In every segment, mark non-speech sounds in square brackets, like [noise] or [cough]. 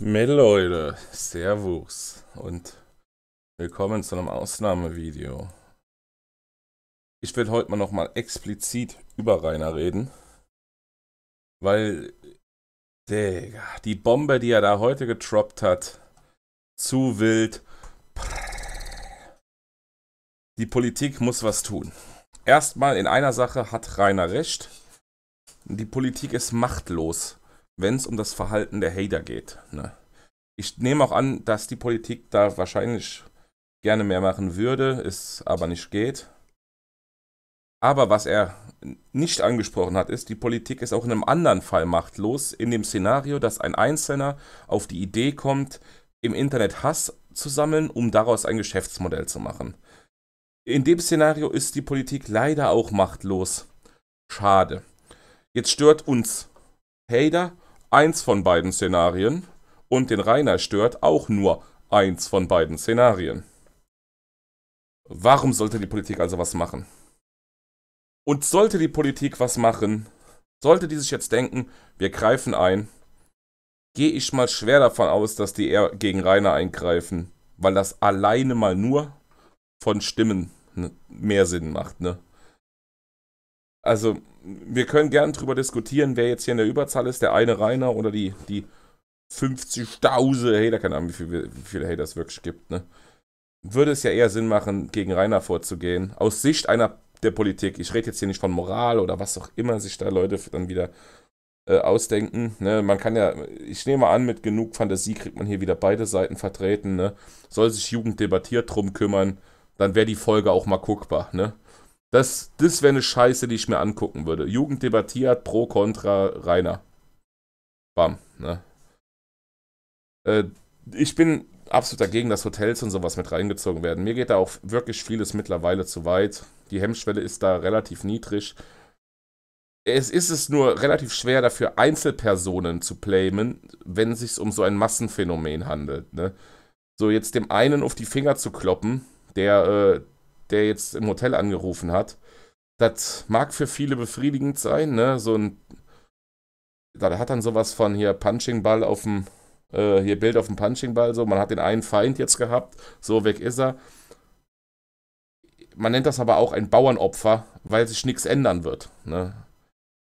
Mit Leute, Servus und willkommen zu einem Ausnahmevideo. Ich will heute mal nochmal explizit über Rainer reden, weil, Digga, die Bombe, die er da heute getroppt hat, zu wild. Die Politik muss was tun. Erstmal in einer Sache hat Rainer recht. Die Politik ist machtlos wenn es um das Verhalten der Hater geht. Ne? Ich nehme auch an, dass die Politik da wahrscheinlich gerne mehr machen würde, es aber nicht geht. Aber was er nicht angesprochen hat, ist, die Politik ist auch in einem anderen Fall machtlos, in dem Szenario, dass ein Einzelner auf die Idee kommt, im Internet Hass zu sammeln, um daraus ein Geschäftsmodell zu machen. In dem Szenario ist die Politik leider auch machtlos. Schade. Jetzt stört uns Hader eins von beiden Szenarien und den Rainer stört auch nur eins von beiden Szenarien. Warum sollte die Politik also was machen? Und sollte die Politik was machen, sollte die sich jetzt denken, wir greifen ein, gehe ich mal schwer davon aus, dass die eher gegen Rainer eingreifen, weil das alleine mal nur von Stimmen mehr Sinn macht, ne? Also, wir können gern drüber diskutieren, wer jetzt hier in der Überzahl ist, der eine Rainer oder die, die 50.000 Hater, keine Ahnung, wie, viel, wie viele Hater es wirklich gibt, ne? Würde es ja eher Sinn machen, gegen Rainer vorzugehen, aus Sicht einer der Politik. Ich rede jetzt hier nicht von Moral oder was auch immer sich da Leute dann wieder äh, ausdenken. Ne? Man kann ja, ich nehme an, mit genug Fantasie kriegt man hier wieder beide Seiten vertreten. Ne? Soll sich Jugend debattiert drum kümmern, dann wäre die Folge auch mal guckbar. Ne? Das, das wäre eine Scheiße, die ich mir angucken würde. Jugend debattiert, pro, contra, Rainer. Bam, ne? Äh, ich bin absolut dagegen, dass Hotels und sowas mit reingezogen werden. Mir geht da auch wirklich vieles mittlerweile zu weit. Die Hemmschwelle ist da relativ niedrig. Es ist es nur relativ schwer dafür, Einzelpersonen zu blamen, wenn es sich um so ein Massenphänomen handelt. Ne? So jetzt dem einen auf die Finger zu kloppen, der äh, der jetzt im Hotel angerufen hat. Das mag für viele befriedigend sein, ne? So ein. Da hat dann sowas von hier Punching Ball auf dem. Äh, hier Bild auf dem Punching Ball, so. Man hat den einen Feind jetzt gehabt, so weg ist er. Man nennt das aber auch ein Bauernopfer, weil sich nichts ändern wird, ne?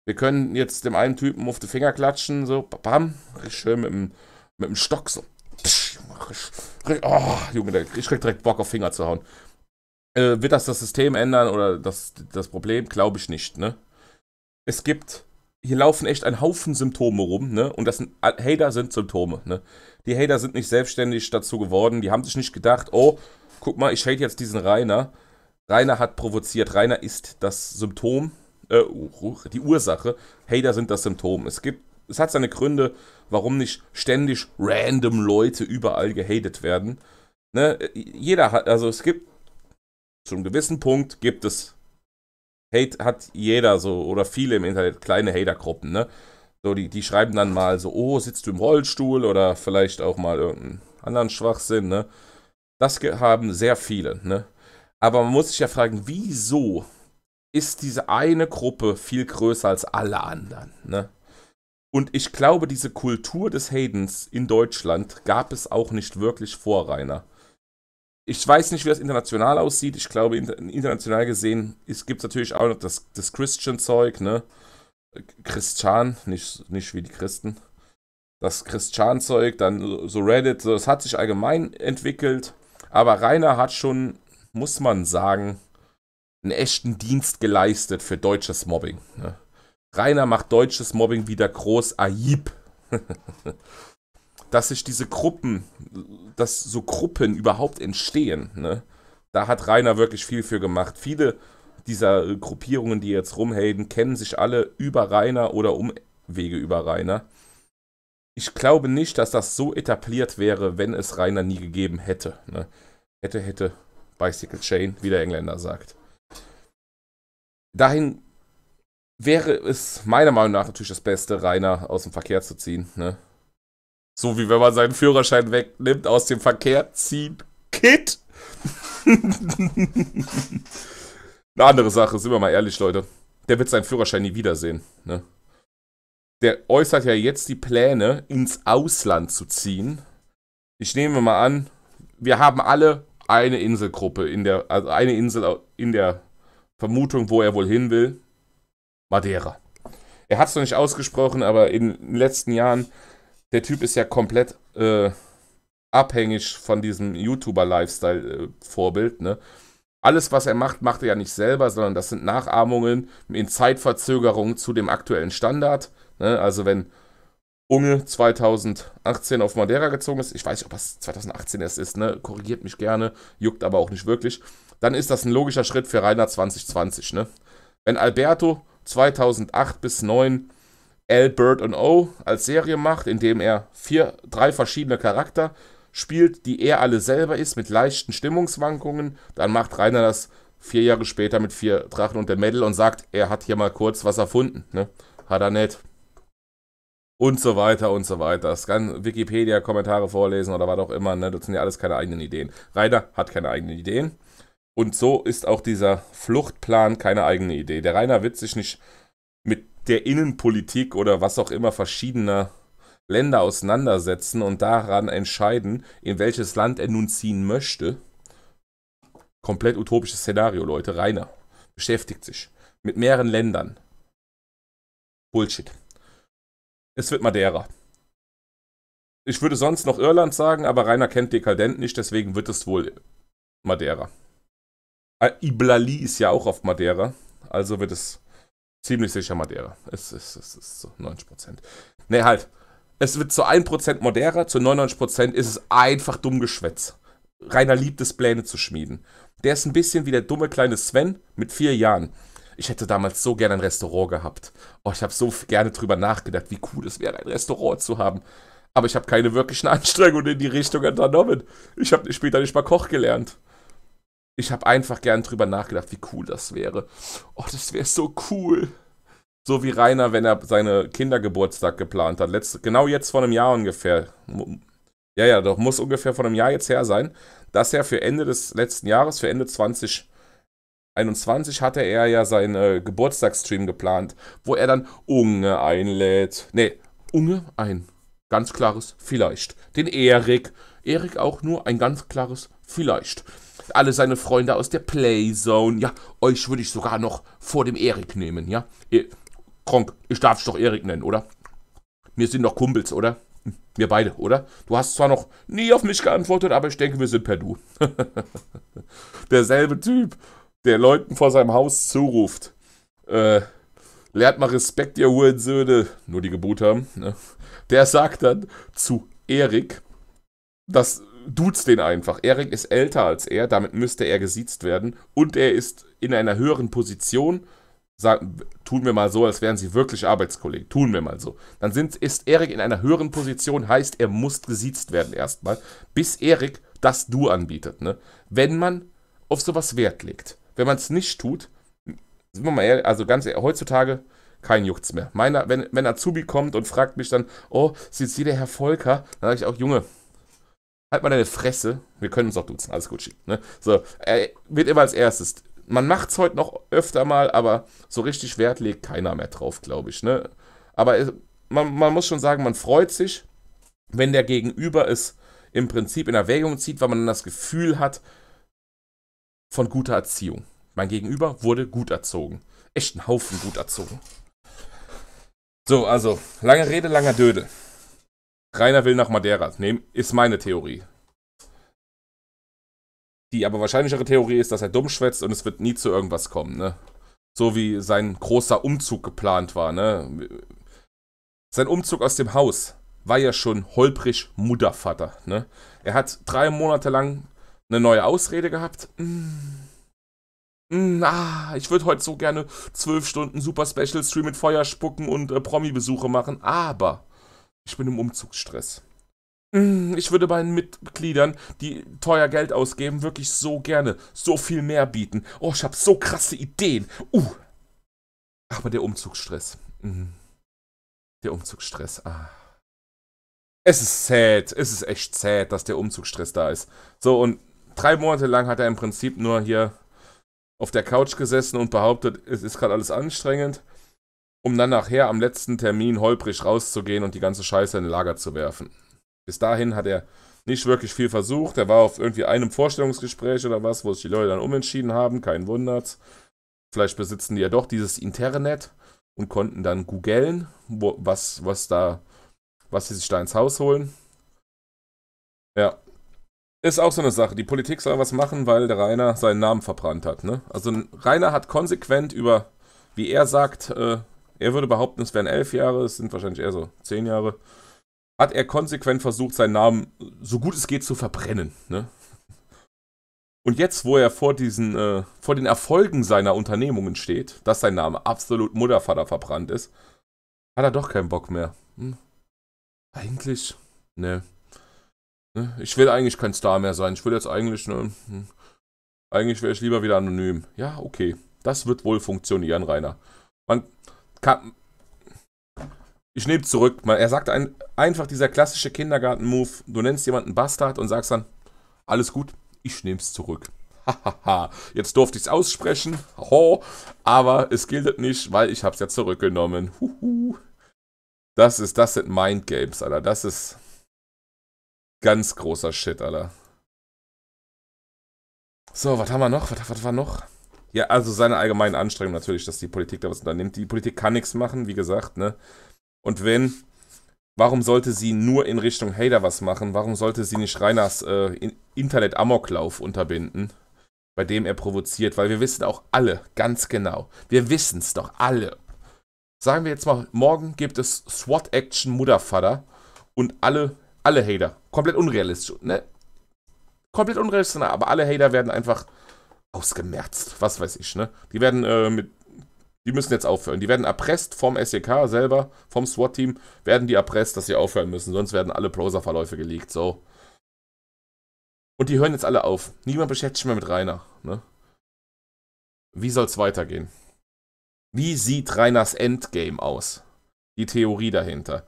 Wir können jetzt dem einen Typen auf die Finger klatschen, so, bam, schön mit dem, mit dem Stock, so. Oh, Junge, ich krieg direkt Bock auf Finger zu hauen äh, wird das das System ändern oder das, das Problem? Glaube ich nicht, ne? Es gibt, hier laufen echt ein Haufen Symptome rum, ne? Und das sind, ah, Hater sind Symptome, ne? Die Hater sind nicht selbstständig dazu geworden, die haben sich nicht gedacht, oh, guck mal, ich hate jetzt diesen Rainer. Rainer hat provoziert, Rainer ist das Symptom, äh, uh, uh, die Ursache. Hater sind das Symptom. Es gibt, es hat seine Gründe, warum nicht ständig random Leute überall gehatet werden. Ne? Jeder hat, also es gibt zu einem gewissen Punkt gibt es Hate hat jeder so oder viele im Internet kleine Hatergruppen, ne? So, die, die schreiben dann mal so, oh, sitzt du im Rollstuhl oder vielleicht auch mal irgendeinen anderen Schwachsinn, ne? Das haben sehr viele, ne? Aber man muss sich ja fragen, wieso ist diese eine Gruppe viel größer als alle anderen, ne? Und ich glaube, diese Kultur des Hadens in Deutschland gab es auch nicht wirklich vor Rainer. Ich weiß nicht, wie das international aussieht. Ich glaube, international gesehen gibt es natürlich auch noch das, das Christian-Zeug, ne? Christian, nicht, nicht wie die Christen. Das Christian-Zeug, dann so Reddit, so, das hat sich allgemein entwickelt. Aber Rainer hat schon, muss man sagen, einen echten Dienst geleistet für deutsches Mobbing. Ne? Rainer macht deutsches Mobbing wieder groß. Aib. [laughs] dass sich diese Gruppen, dass so Gruppen überhaupt entstehen, ne? da hat Rainer wirklich viel für gemacht. Viele dieser Gruppierungen, die jetzt rumhelden, kennen sich alle über Rainer oder Umwege über Rainer. Ich glaube nicht, dass das so etabliert wäre, wenn es Rainer nie gegeben hätte. Ne? Hätte, hätte, Bicycle Chain, wie der Engländer sagt. Dahin wäre es meiner Meinung nach natürlich das Beste, Rainer aus dem Verkehr zu ziehen. Ne? So wie wenn man seinen Führerschein wegnimmt, aus dem Verkehr zieht. Kid! Eine andere Sache, sind wir mal ehrlich, Leute. Der wird seinen Führerschein nie wiedersehen. Ne? Der äußert ja jetzt die Pläne, ins Ausland zu ziehen. Ich nehme mal an, wir haben alle eine Inselgruppe in der, also eine Insel in der Vermutung, wo er wohl hin will. Madeira. Er hat es noch nicht ausgesprochen, aber in den letzten Jahren der Typ ist ja komplett äh, abhängig von diesem YouTuber-Lifestyle-Vorbild, äh, ne? Alles, was er macht, macht er ja nicht selber, sondern das sind Nachahmungen in Zeitverzögerung zu dem aktuellen Standard. Ne? Also wenn Unge 2018 auf Madeira gezogen ist, ich weiß nicht, ob das 2018 erst ist, ne? korrigiert mich gerne, juckt aber auch nicht wirklich, dann ist das ein logischer Schritt für Rainer 2020. Ne? Wenn Alberto 2008 bis 2009 Albert und O als Serie macht, indem er vier, drei verschiedene Charakter spielt, die er alle selber ist, mit leichten Stimmungswankungen. Dann macht Rainer das vier Jahre später mit vier Drachen und der Medal und sagt, er hat hier mal kurz was erfunden. Ne? Hat er nicht. Und so weiter und so weiter. Das kann Wikipedia-Kommentare vorlesen oder was auch immer. Ne? Das sind ja alles keine eigenen Ideen. Rainer hat keine eigenen Ideen. Und so ist auch dieser Fluchtplan keine eigene Idee. Der Rainer wird sich nicht der Innenpolitik oder was auch immer verschiedener Länder auseinandersetzen und daran entscheiden, in welches Land er nun ziehen möchte. Komplett utopisches Szenario, Leute. Rainer beschäftigt sich mit mehreren Ländern. Bullshit. Es wird Madeira. Ich würde sonst noch Irland sagen, aber Rainer kennt Dekadent nicht, deswegen wird es wohl Madeira. Ah, Iblali ist ja auch auf Madeira, also wird es Ziemlich sicher Madeira. Es ist, es ist so 90%. Nee, halt. Es wird zu 1% Madeira, zu 99% ist es einfach dumm Geschwätz. Rainer liebt es, Pläne zu schmieden. Der ist ein bisschen wie der dumme kleine Sven mit vier Jahren. Ich hätte damals so gerne ein Restaurant gehabt. Oh, ich habe so gerne drüber nachgedacht, wie cool es wäre, ein Restaurant zu haben. Aber ich habe keine wirklichen [laughs] Anstrengungen in die Richtung unternommen. Ich habe später nicht mal Koch gelernt. Ich habe einfach gern drüber nachgedacht, wie cool das wäre. Oh, das wäre so cool. So wie Rainer, wenn er seine Kindergeburtstag geplant hat. Letzt, genau jetzt vor einem Jahr ungefähr. Ja, ja, doch, muss ungefähr vor einem Jahr jetzt her sein, dass er für Ende des letzten Jahres, für Ende 2021, hatte er ja seinen äh, Geburtstagsstream geplant, wo er dann Unge einlädt. Nee, Unge ein. Ganz klares Vielleicht. Den Erik. Erik auch nur ein ganz klares Vielleicht alle seine Freunde aus der Playzone. Ja, euch würde ich sogar noch vor dem Erik nehmen, ja? Kronk, ich darf es doch Erik nennen, oder? Wir sind doch Kumpels, oder? Hm, wir beide, oder? Du hast zwar noch nie auf mich geantwortet, aber ich denke, wir sind per Du. [laughs] Derselbe Typ, der Leuten vor seinem Haus zuruft. Äh, lernt mal Respekt, ihr Hurensöhne. Nur die Geburt haben. Ne? Der sagt dann zu Erik, dass duzt den einfach. Erik ist älter als er, damit müsste er gesiezt werden. Und er ist in einer höheren Position. Sagen, tun wir mal so, als wären sie wirklich Arbeitskollegen. Tun wir mal so. Dann sind, ist Erik in einer höheren Position, heißt, er muss gesiezt werden erstmal, bis Erik das Du anbietet. Ne? Wenn man auf sowas Wert legt. Wenn man es nicht tut, sind wir mal ehrlich, also ganz ehrlich, heutzutage kein Juckt's mehr. Meiner, wenn, wenn Azubi kommt und fragt mich dann, oh, sind Sie der Herr Volker? Dann sage ich auch, Junge, halt mal deine Fresse. Wir können uns auch duzen, alles gut, ne? So, er äh, wird immer als erstes. Man macht's heute noch öfter mal, aber so richtig Wert legt keiner mehr drauf, glaube ich, ne? Aber äh, man, man muss schon sagen, man freut sich, wenn der Gegenüber es im Prinzip in Erwägung zieht, weil man dann das Gefühl hat von guter Erziehung. Mein Gegenüber wurde gut erzogen. Echt einen Haufen gut erzogen. So, also, lange Rede, langer Dödel. Rainer will nach Madeira nehmen, ist meine Theorie. Die aber wahrscheinlichere Theorie ist, dass er dumm schwätzt und es wird nie zu irgendwas kommen, ne? So wie sein großer Umzug geplant war, ne? Sein Umzug aus dem Haus war ja schon holprig Muttervater, ne? Er hat drei Monate lang eine neue Ausrede gehabt. Mm. Mm, ah, ich würde heute so gerne zwölf Stunden Super Special Stream mit Feuer spucken und äh, Promi-Besuche machen, aber ich bin im Umzugsstress. Mhm. Ich würde meinen Mitgliedern, die teuer Geld ausgeben, wirklich so gerne so viel mehr bieten. Oh, ich habe so krasse Ideen. Uh. Aber der Umzugsstress. Mhm. Der Umzugsstress. Ah. Es ist sad. Es ist echt sad, dass der Umzugsstress da ist. So, und drei Monate lang hat er im Prinzip nur hier auf der Couch gesessen und behauptet, es ist gerade alles anstrengend um dann nachher am letzten Termin holprig rauszugehen und die ganze Scheiße in den Lager zu werfen. Bis dahin hat er nicht wirklich viel versucht. Er war auf irgendwie einem Vorstellungsgespräch oder was, wo sich die Leute dann umentschieden haben. Kein Wunder. Vielleicht besitzen die ja doch dieses Internet und konnten dann googeln, was, was da, was sie sich da ins Haus holen. Ja. Ist auch so eine Sache. Die Politik soll was machen, weil der Rainer seinen Namen verbrannt hat. Ne? Also Rainer hat konsequent über, wie er sagt, äh, er würde behaupten, es wären elf Jahre, es sind wahrscheinlich eher so zehn Jahre. Hat er konsequent versucht, seinen Namen so gut es geht zu verbrennen. Ne? Und jetzt, wo er vor, diesen, äh, vor den Erfolgen seiner Unternehmungen steht, dass sein Name absolut Muttervater verbrannt ist, hat er doch keinen Bock mehr. Hm? Eigentlich, ne. ne? Ich will eigentlich kein Star mehr sein. Ich will jetzt eigentlich, ne, eigentlich wäre ich lieber wieder anonym. Ja, okay. Das wird wohl funktionieren, Rainer. Man, kann, ich nehme zurück. Er sagt ein, einfach dieser klassische Kindergarten-Move. Du nennst jemanden Bastard und sagst dann, alles gut, ich nehme es zurück. Hahaha, jetzt durfte ich es aussprechen, aber es gilt nicht, weil ich habe es ja zurückgenommen. Das ist, das sind Mindgames, Alter. Das ist ganz großer Shit, Alter. So, was haben wir noch? Was, was war noch? Ja, also seine allgemeinen Anstrengungen natürlich, dass die Politik da was unternimmt. Die Politik kann nichts machen, wie gesagt, ne? Und wenn, warum sollte sie nur in Richtung Hater was machen? Warum sollte sie nicht Reiners äh, Internet-Amoklauf unterbinden, bei dem er provoziert? Weil wir wissen auch alle ganz genau. Wir wissen es doch alle. Sagen wir jetzt mal, morgen gibt es SWAT-Action Mutterfader und alle, alle Hater. Komplett unrealistisch, ne? Komplett unrealistisch, aber alle Hater werden einfach ausgemerzt, was weiß ich, ne? Die werden äh, mit, die müssen jetzt aufhören. Die werden erpresst vom SEK selber, vom SWAT-Team, werden die erpresst, dass sie aufhören müssen, sonst werden alle Browser-Verläufe gelegt, so. Und die hören jetzt alle auf. Niemand beschäftigt sich mehr mit Rainer, ne? Wie soll's weitergehen? Wie sieht Rainers Endgame aus? Die Theorie dahinter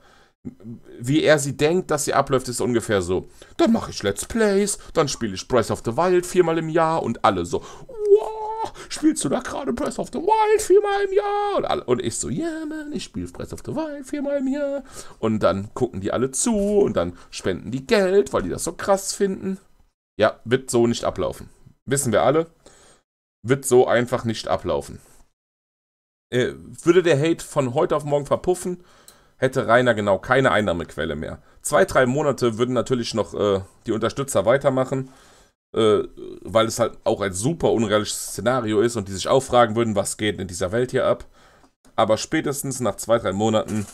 wie er sie denkt, dass sie abläuft, ist ungefähr so. Dann mache ich Let's Plays, dann spiele ich Breath of the Wild viermal im Jahr und alle so, wow, spielst du da gerade Breath of the Wild viermal im Jahr? Und, alle, und ich so, yeah, man, ich spiele Breath of the Wild viermal im Jahr. Und dann gucken die alle zu und dann spenden die Geld, weil die das so krass finden. Ja, wird so nicht ablaufen. Wissen wir alle. Wird so einfach nicht ablaufen. Äh, würde der Hate von heute auf morgen verpuffen, hätte Rainer genau keine Einnahmequelle mehr. Zwei, drei Monate würden natürlich noch äh, die Unterstützer weitermachen, äh, weil es halt auch ein super unrealistisches Szenario ist und die sich auch fragen würden, was geht in dieser Welt hier ab. Aber spätestens nach zwei, drei Monaten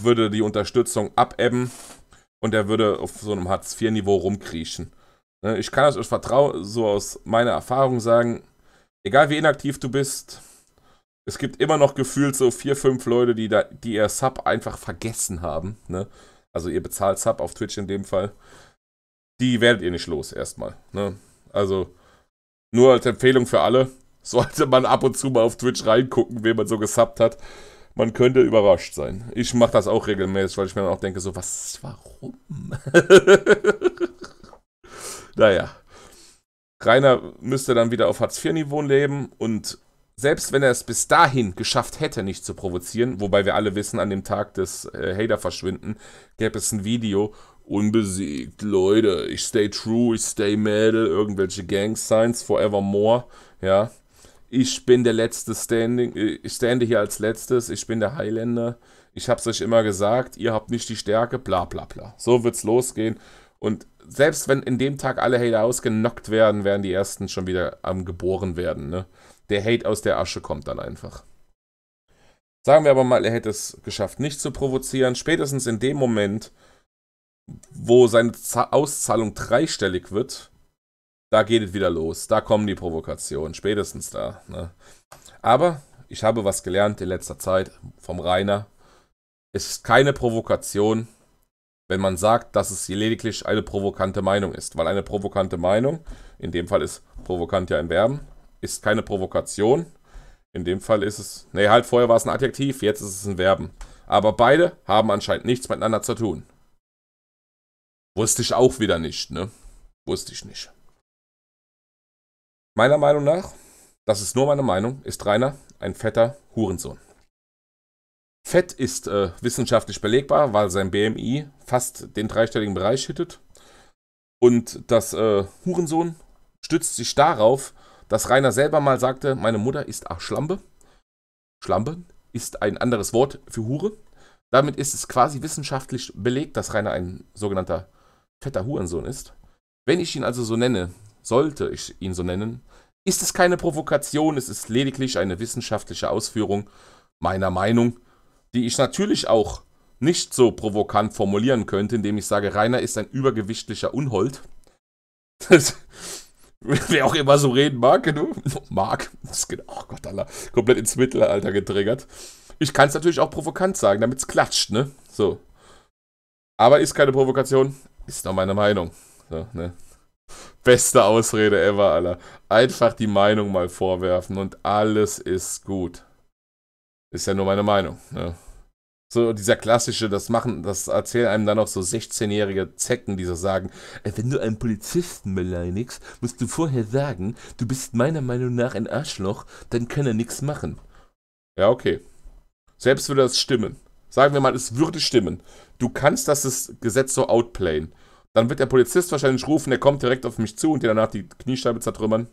würde die Unterstützung abebben und er würde auf so einem Hartz-IV-Niveau rumkriechen. Ne, ich kann das euch vertrauen, so aus meiner Erfahrung sagen, egal wie inaktiv du bist, es gibt immer noch gefühlt so vier, fünf Leute, die, da, die ihr Sub einfach vergessen haben. Ne? Also ihr bezahlt Sub auf Twitch in dem Fall. Die werdet ihr nicht los erstmal. Ne? Also nur als Empfehlung für alle, [laughs] sollte man ab und zu mal auf Twitch reingucken, wen man so gesubbt hat. Man könnte überrascht sein. Ich mache das auch regelmäßig, weil ich mir dann auch denke, so, was, warum? [laughs] naja. Rainer müsste dann wieder auf Hartz-IV-Niveau leben und selbst wenn er es bis dahin geschafft hätte, nicht zu provozieren, wobei wir alle wissen, an dem Tag des äh, Hater-Verschwinden gäbe es ein Video, unbesiegt, Leute, ich stay true, ich stay metal, irgendwelche Gang-Signs forevermore, ja. Ich bin der letzte Standing, äh, ich stande hier als letztes, ich bin der Highlander, ich hab's euch immer gesagt, ihr habt nicht die Stärke, bla bla bla. So wird's losgehen und selbst wenn in dem Tag alle Hater ausgenockt werden, werden die ersten schon wieder am geboren werden, ne der Hate aus der Asche kommt dann einfach. Sagen wir aber mal, er hätte es geschafft, nicht zu provozieren. Spätestens in dem Moment, wo seine Auszahlung dreistellig wird, da geht es wieder los. Da kommen die Provokationen. Spätestens da. Ne? Aber ich habe was gelernt in letzter Zeit vom Rainer. Es ist keine Provokation, wenn man sagt, dass es lediglich eine provokante Meinung ist. Weil eine provokante Meinung, in dem Fall ist provokant ja ein Verben, ist keine Provokation. In dem Fall ist es, nee, halt, vorher war es ein Adjektiv, jetzt ist es ein Verben. Aber beide haben anscheinend nichts miteinander zu tun. Wusste ich auch wieder nicht, ne? Wusste ich nicht. Meiner Meinung nach, das ist nur meine Meinung, ist Rainer ein fetter Hurensohn. Fett ist äh, wissenschaftlich belegbar, weil sein BMI fast den dreistelligen Bereich hittet. Und das äh, Hurensohn stützt sich darauf, dass Rainer selber mal sagte, meine Mutter ist auch Schlampe. Schlampe ist ein anderes Wort für Hure. Damit ist es quasi wissenschaftlich belegt, dass Rainer ein sogenannter fetter Hurensohn ist. Wenn ich ihn also so nenne, sollte ich ihn so nennen, ist es keine Provokation, es ist lediglich eine wissenschaftliche Ausführung meiner Meinung, die ich natürlich auch nicht so provokant formulieren könnte, indem ich sage, Rainer ist ein übergewichtlicher Unhold. [laughs] Das, [laughs] Wer auch immer so reden mag, ne? Mag. Das geht, oh Gott, Allah. Komplett ins Mittelalter getriggert. Ich kann es natürlich auch provokant sagen, damit es klatscht, ne? So. Aber ist keine Provokation. Ist doch meine Meinung. So, ne? Beste Ausrede ever, Allah. Einfach die Meinung mal vorwerfen und alles ist gut. Ist ja nur meine Meinung, ne? So dieser klassische, das machen, das erzählen einem dann auch so 16-jährige Zecken, die so sagen, äh, wenn du einen Polizisten beleidigst, musst du vorher sagen, du bist meiner Meinung nach ein Arschloch, dann kann er nichts machen. Ja, okay. Selbst würde das stimmen. Sagen wir mal, es würde stimmen. Du kannst das Gesetz so outplayen. Dann wird der Polizist wahrscheinlich rufen, der kommt direkt auf mich zu und dir danach die Kniescheibe zertrümmern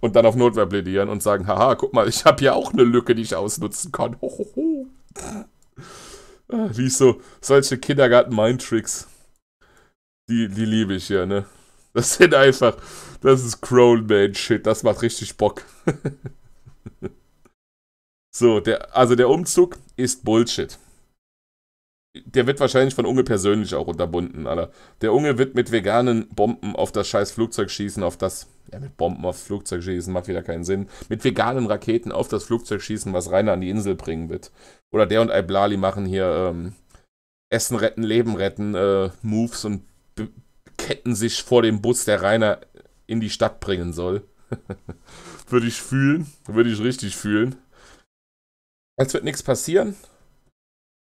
und dann auf Notwehr plädieren und sagen, haha, guck mal, ich habe ja auch eine Lücke, die ich ausnutzen kann. [laughs] Hohoho. Wie ich so, solche Kindergarten-Mind-Tricks. Die, die liebe ich ja, ne? Das sind einfach, das ist Crowlman-Shit, das macht richtig Bock. [laughs] so, der, also der Umzug ist Bullshit. Der wird wahrscheinlich von Unge persönlich auch unterbunden, Alter. Der Unge wird mit veganen Bomben auf das scheiß Flugzeug schießen, auf das, ja, mit Bomben aufs Flugzeug schießen, macht wieder keinen Sinn. Mit veganen Raketen auf das Flugzeug schießen, was Rainer an die Insel bringen wird. Oder der und Iblali machen hier ähm, Essen retten, Leben retten, äh, Moves und ketten sich vor dem Bus, der Rainer in die Stadt bringen soll. [laughs] würde ich fühlen, würde ich richtig fühlen. Als wird nichts passieren.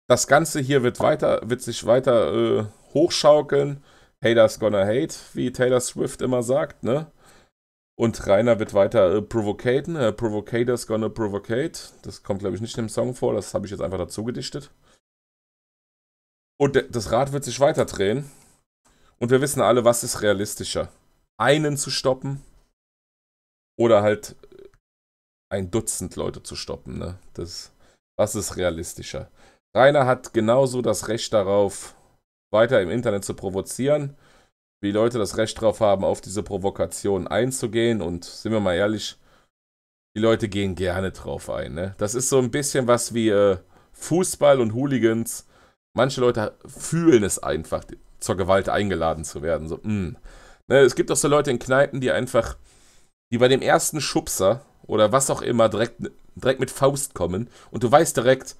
Das Ganze hier wird weiter, wird sich weiter äh, hochschaukeln. Haters gonna hate, wie Taylor Swift immer sagt, ne? Und Rainer wird weiter äh, provocaten. Äh, Provocator's gonna provocate. Das kommt, glaube ich, nicht in dem Song vor. Das habe ich jetzt einfach dazu gedichtet. Und das Rad wird sich weiter drehen. Und wir wissen alle, was ist realistischer? Einen zu stoppen oder halt äh, ein Dutzend Leute zu stoppen. Ne? Das, was ist realistischer? Rainer hat genauso das Recht darauf, weiter im Internet zu provozieren wie Leute das Recht drauf haben, auf diese Provokation einzugehen. Und sind wir mal ehrlich, die Leute gehen gerne drauf ein. Ne? Das ist so ein bisschen was wie äh, Fußball und Hooligans. Manche Leute fühlen es einfach, zur Gewalt eingeladen zu werden. So, hm. ne, es gibt auch so Leute in Kneipen, die einfach, die bei dem ersten Schubser oder was auch immer direkt, direkt mit Faust kommen und du weißt direkt,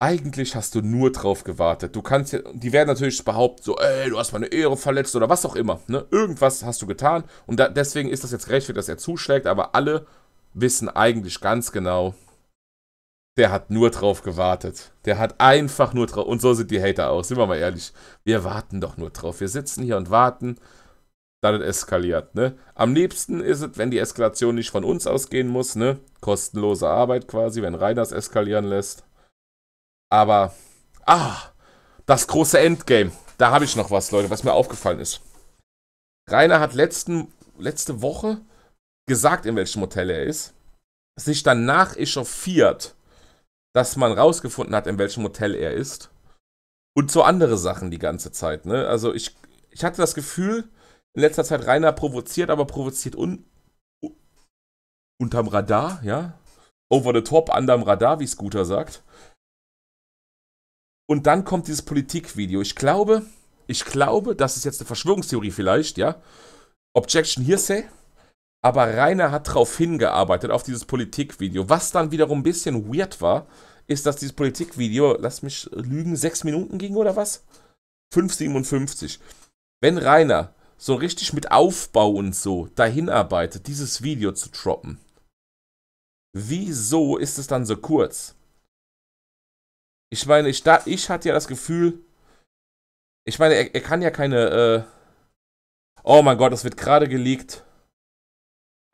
eigentlich hast du nur drauf gewartet. Du kannst ja, die werden natürlich behaupten, so, ey, du hast meine Ehre verletzt oder was auch immer. Ne? Irgendwas hast du getan und da, deswegen ist das jetzt rechtfertigt, dass er zuschlägt, aber alle wissen eigentlich ganz genau, der hat nur drauf gewartet. Der hat einfach nur drauf. Und so sind die Hater aus. sind wir mal ehrlich. Wir warten doch nur drauf. Wir sitzen hier und warten, dann eskaliert. Ne? Am liebsten ist es, wenn die Eskalation nicht von uns ausgehen muss. Ne? Kostenlose Arbeit quasi, wenn Reiners eskalieren lässt. Aber, ah, das große Endgame. Da habe ich noch was, Leute, was mir aufgefallen ist. Rainer hat letzten, letzte Woche gesagt, in welchem Hotel er ist. Sich danach echauffiert, dass man rausgefunden hat, in welchem Hotel er ist. Und so andere Sachen die ganze Zeit. Ne? Also ich, ich hatte das Gefühl, in letzter Zeit Rainer provoziert, aber provoziert un, un, unterm Radar, ja. Over the top, underm Radar, wie Scooter sagt. Und dann kommt dieses Politikvideo. Ich glaube, ich glaube, das ist jetzt eine Verschwörungstheorie vielleicht, ja. Objection Hearsay. Aber Rainer hat darauf hingearbeitet, auf dieses Politikvideo. Was dann wiederum ein bisschen weird war, ist, dass dieses Politikvideo, lass mich lügen, sechs Minuten ging oder was? 5,57. Wenn Rainer so richtig mit Aufbau und so dahin arbeitet, dieses Video zu droppen, wieso ist es dann so kurz? Ich meine, ich, da, ich hatte ja das Gefühl, ich meine, er, er kann ja keine, äh oh mein Gott, das wird gerade geleakt.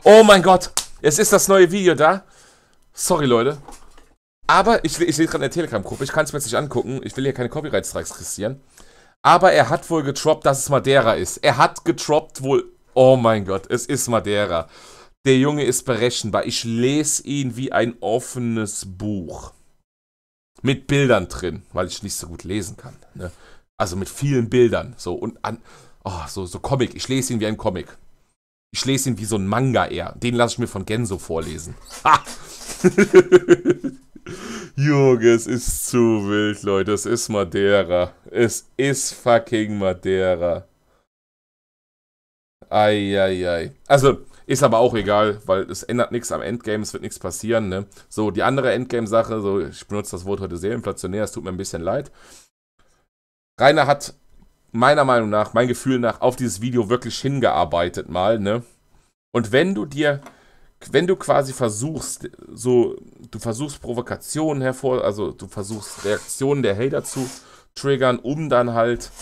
Oh mein Gott, es ist das neue Video da. Sorry, Leute. Aber ich, ich sehe gerade in der Telegram-Gruppe, ich kann es mir jetzt nicht angucken. Ich will hier keine Copyright-Strikes kassieren. Aber er hat wohl getroppt, dass es Madeira ist. Er hat getroppt wohl. Oh mein Gott, es ist Madeira. Der Junge ist berechenbar. Ich lese ihn wie ein offenes Buch mit Bildern drin, weil ich nicht so gut lesen kann. Ne? Also mit vielen Bildern. So und an. Oh, so, so Comic. Ich lese ihn wie ein Comic. Ich lese ihn wie so ein Manga eher. Den lasse ich mir von Genso vorlesen. Ha! [laughs] Junge, es ist zu wild, Leute. Es ist Madeira. Es ist fucking Madeira. Eieiei. Ei, ei. Also, ist aber auch egal, weil es ändert nichts am Endgame, es wird nichts passieren. Ne? So, die andere Endgame-Sache, so, ich benutze das Wort heute sehr inflationär, es tut mir ein bisschen leid. Rainer hat meiner Meinung nach, mein Gefühl nach, auf dieses Video wirklich hingearbeitet mal, ne? Und wenn du dir, wenn du quasi versuchst, so, du versuchst Provokationen hervor, also du versuchst Reaktionen der Hater zu triggern, um dann halt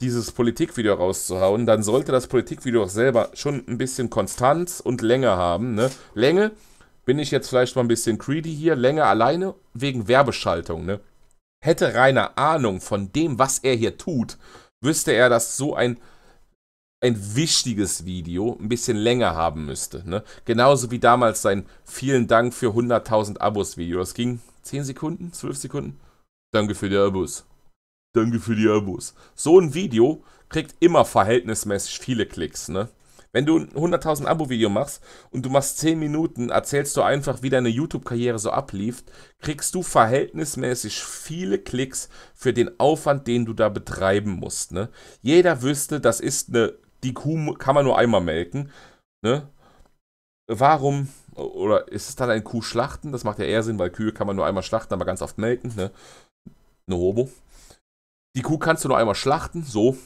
dieses Politikvideo rauszuhauen, dann sollte das Politikvideo auch selber schon ein bisschen Konstanz und Länge haben. Ne? Länge bin ich jetzt vielleicht mal ein bisschen greedy hier, Länge alleine wegen Werbeschaltung. Ne? Hätte Rainer Ahnung von dem, was er hier tut, wüsste er, dass so ein ein wichtiges Video ein bisschen länger haben müsste. Ne? Genauso wie damals sein Vielen Dank für 100.000 Abos-Video. Das ging 10 Sekunden, 12 Sekunden. Danke für die Abos. Danke für die Abos. So ein Video kriegt immer verhältnismäßig viele Klicks, ne? Wenn du ein 100.000 Abo-Video machst und du machst 10 Minuten, erzählst du einfach, wie deine YouTube-Karriere so ablief, kriegst du verhältnismäßig viele Klicks für den Aufwand, den du da betreiben musst. Ne? Jeder wüsste, das ist eine, die Kuh kann man nur einmal melken. Ne? Warum, oder ist es dann ein Kuh schlachten? Das macht ja eher Sinn, weil Kühe kann man nur einmal schlachten, aber ganz oft melken. Ne? Eine Hobo die Kuh kannst du nur einmal schlachten, so.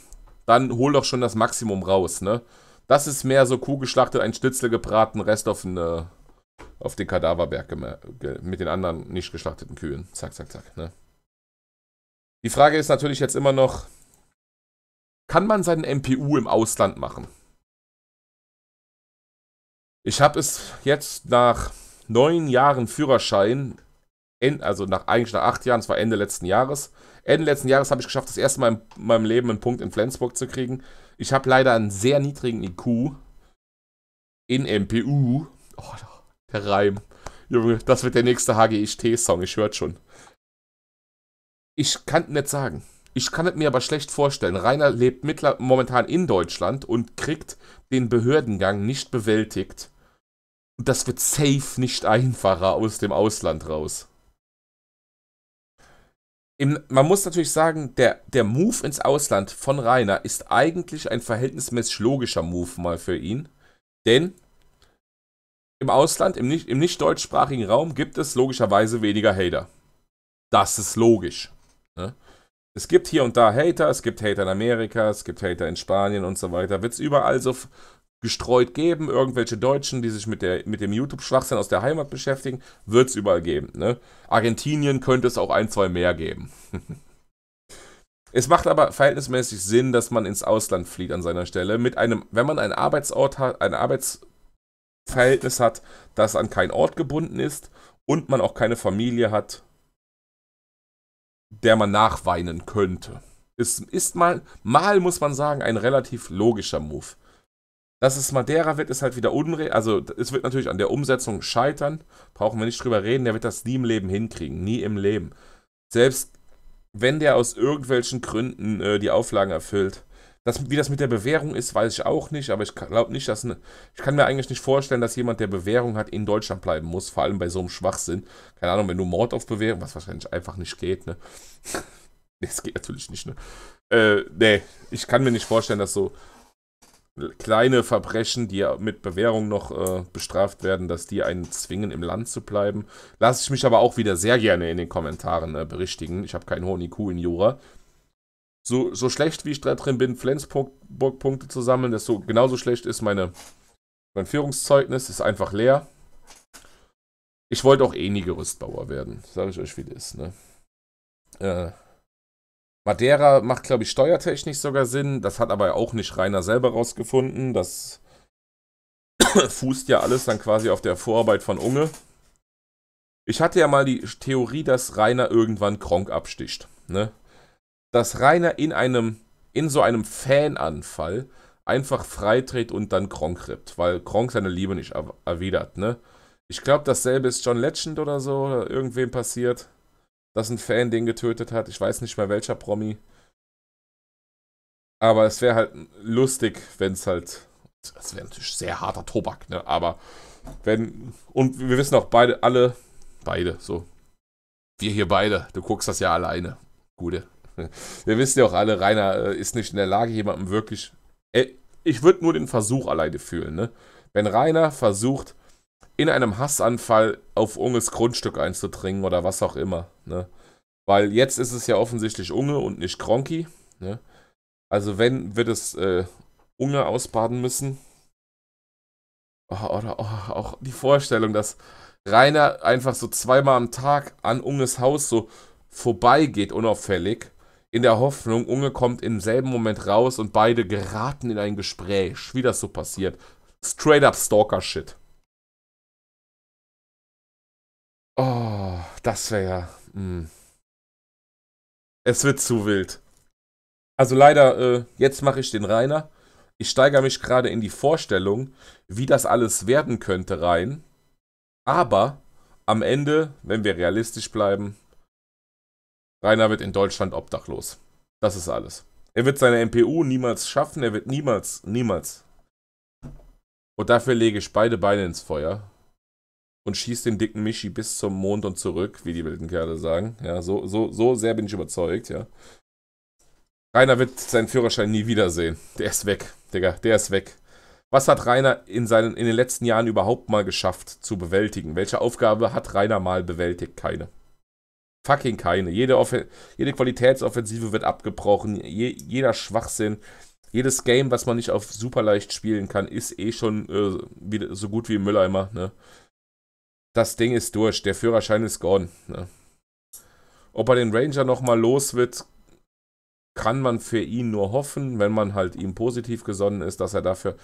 Dann hol doch schon das Maximum raus, ne? Das ist mehr so Kuh geschlachtet, ein Schnitzel gebraten, Rest auf den, ne, auf den Kadaverberg mit den anderen nicht geschlachteten Kühen. Zack, zack, zack, ne? Die Frage ist natürlich jetzt immer noch, kann man seinen MPU im Ausland machen? Ich habe es jetzt nach neun Jahren Führerschein also nach, eigentlich nach acht Jahren, es war Ende letzten Jahres. Ende letzten Jahres habe ich geschafft, das erste Mal in meinem Leben einen Punkt in Flensburg zu kriegen. Ich habe leider einen sehr niedrigen IQ in MPU. Oh, der Reim. Junge, das wird der nächste HGIT-Song, ich höre schon. Ich kann es nicht sagen. Ich kann es mir aber schlecht vorstellen. Rainer lebt mittler momentan in Deutschland und kriegt den Behördengang nicht bewältigt. Und das wird safe nicht einfacher aus dem Ausland raus. Im, man muss natürlich sagen, der, der Move ins Ausland von Rainer ist eigentlich ein verhältnismäßig logischer Move mal für ihn. Denn im Ausland, im nicht, im nicht deutschsprachigen Raum, gibt es logischerweise weniger Hater. Das ist logisch. Ne? Es gibt hier und da Hater, es gibt Hater in Amerika, es gibt Hater in Spanien und so weiter. Wird es überall so gestreut geben. Irgendwelche Deutschen, die sich mit, der, mit dem YouTube-Schwachsinn aus der Heimat beschäftigen, wird es überall geben. Ne? Argentinien könnte es auch ein, zwei mehr geben. [laughs] es macht aber verhältnismäßig Sinn, dass man ins Ausland flieht an seiner Stelle. Mit einem, wenn man einen Arbeitsort hat, ein Arbeitsverhältnis hat, das an keinen Ort gebunden ist und man auch keine Familie hat, der man nachweinen könnte. Es ist mal, mal muss man sagen, ein relativ logischer Move. Dass es Madeira wird, ist halt wieder unreal. Also, es wird natürlich an der Umsetzung scheitern. Brauchen wir nicht drüber reden. Der wird das nie im Leben hinkriegen. Nie im Leben. Selbst wenn der aus irgendwelchen Gründen äh, die Auflagen erfüllt. Das, wie das mit der Bewährung ist, weiß ich auch nicht, aber ich glaube nicht, dass. Ne, ich kann mir eigentlich nicht vorstellen, dass jemand, der Bewährung hat, in Deutschland bleiben muss, vor allem bei so einem Schwachsinn. Keine Ahnung, wenn du Mord auf Bewährung, was wahrscheinlich einfach nicht geht, ne? das [laughs] geht natürlich nicht, ne? Äh, nee, ich kann mir nicht vorstellen, dass so kleine Verbrechen, die mit Bewährung noch äh, bestraft werden, dass die einen zwingen, im Land zu bleiben. Lasse ich mich aber auch wieder sehr gerne in den Kommentaren äh, berichtigen. Ich habe keinen hohen IQ in Jura. So, so schlecht wie ich da drin bin, Flensburg-Punkte zu sammeln, desto genauso schlecht ist meine, mein Führungszeugnis, ist einfach leer. Ich wollte auch eh nie Gerüstbauer werden, sage ich euch, wie das ist. Ne? Äh, Madeira macht, glaube ich, steuertechnisch sogar Sinn. Das hat aber auch nicht Rainer selber rausgefunden. Das [coughs] fußt ja alles dann quasi auf der Vorarbeit von Unge. Ich hatte ja mal die Theorie, dass Rainer irgendwann Kronk absticht. Ne? Dass Rainer in einem, in so einem Fananfall einfach freidreht und dann Kronk rippt, weil Kronk seine Liebe nicht erwidert, ne? Ich glaube, dasselbe ist John Legend oder so, oder irgendwem passiert dass ein Fan den getötet hat. Ich weiß nicht mehr welcher Promi. Aber es wäre halt lustig, wenn es halt. Das wäre natürlich sehr harter Tobak, ne? Aber wenn. Und wir wissen auch beide, alle. Beide, so. Wir hier beide. Du guckst das ja alleine. Gute. [laughs] Wir wissen ja auch alle, Rainer äh, ist nicht in der Lage, jemandem wirklich. Äh, ich würde nur den Versuch alleine fühlen, ne? Wenn Rainer versucht, in einem Hassanfall auf Unges Grundstück einzudringen oder was auch immer. Ne? Weil jetzt ist es ja offensichtlich Unge und nicht Kronki. Ne? Also wenn, wird es äh, Unge ausbaden müssen. Oh, oder oh, auch die Vorstellung, dass Rainer einfach so zweimal am Tag an Unges Haus so vorbeigeht, unauffällig, in der Hoffnung, Unge kommt im selben Moment raus und beide geraten in ein Gespräch, wie das so passiert. Straight up Stalker-Shit. Oh, das wäre ja. Hm. Es wird zu wild. Also leider, äh, jetzt mache ich den Rainer. Ich steigere mich gerade in die Vorstellung, wie das alles werden könnte rein. Aber am Ende, wenn wir realistisch bleiben, Rainer wird in Deutschland obdachlos. Das ist alles. Er wird seine MPU niemals schaffen. Er wird niemals, niemals. Und dafür lege ich beide Beine ins Feuer und schießt den dicken Michi bis zum Mond und zurück, wie die wilden Kerle sagen. Ja, so, so, so sehr bin ich überzeugt, ja. Rainer wird seinen Führerschein nie wiedersehen. Der ist weg, Digga, der ist weg. Was hat Rainer in, seinen, in den letzten Jahren überhaupt mal geschafft zu bewältigen? Welche Aufgabe hat Rainer mal bewältigt? Keine. Fucking keine. Jede, Offen jede Qualitätsoffensive wird abgebrochen. Je jeder Schwachsinn. Jedes Game, was man nicht auf super leicht spielen kann, ist eh schon äh, wieder, so gut wie im Mülleimer. Ne? das Ding ist durch. Der Führerschein ist gone. Ne? Ob er den Ranger nochmal los wird, kann man für ihn nur hoffen, wenn man halt ihm positiv gesonnen ist, dass er dafür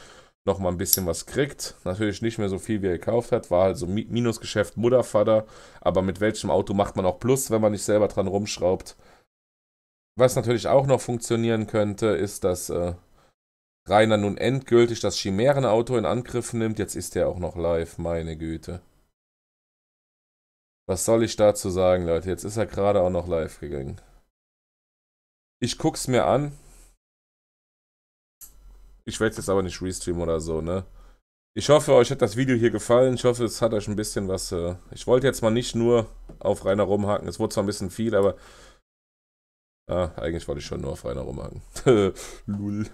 nochmal ein bisschen was kriegt. Natürlich nicht mehr so viel, wie er gekauft hat. War halt also Minusgeschäft Muttervater. Aber mit welchem Auto macht man auch Plus, wenn man nicht selber dran rumschraubt? Was natürlich auch noch funktionieren könnte, ist, dass äh, Rainer nun endgültig das Chimärenauto in Angriff nimmt. Jetzt ist er auch noch live, meine Güte. Was soll ich dazu sagen, Leute? Jetzt ist er gerade auch noch live gegangen. Ich guck's mir an. Ich werde jetzt aber nicht restreamen oder so, ne? Ich hoffe, euch hat das Video hier gefallen. Ich hoffe, es hat euch ein bisschen was... Äh ich wollte jetzt mal nicht nur auf Rainer rumhaken. Es wurde zwar ein bisschen viel, aber... Ah, eigentlich wollte ich schon nur auf Rainer rumhaken. [laughs] Lul.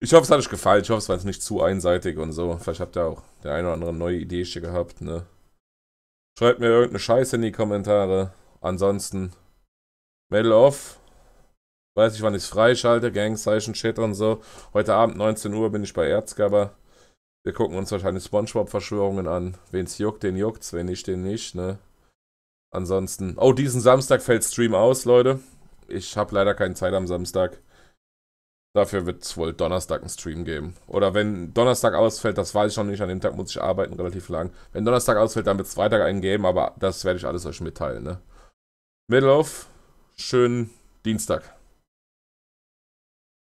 Ich hoffe, es hat euch gefallen. Ich hoffe, es war jetzt nicht zu einseitig und so. Vielleicht habt ihr auch der eine oder andere neue Idee gehabt, ne? Schreibt mir irgendeine Scheiße in die Kommentare. Ansonsten, Medal off. Weiß ich, wann ich es freischalte. Gangzeichen, Shit und so. Heute Abend 19 Uhr bin ich bei Erzgaber. Wir gucken uns wahrscheinlich Spongebob-Verschwörungen an. Wen's juckt, den juckt's. Wen nicht, den nicht, ne? Ansonsten. Oh, diesen Samstag fällt Stream aus, Leute. Ich habe leider keine Zeit am Samstag. Dafür wird es wohl Donnerstag einen Stream geben. Oder wenn Donnerstag ausfällt, das weiß ich noch nicht, an dem Tag muss ich arbeiten, relativ lang. Wenn Donnerstag ausfällt, dann wird es Freitag einen geben, aber das werde ich alles euch mitteilen. Ne? Middle of, schönen Dienstag.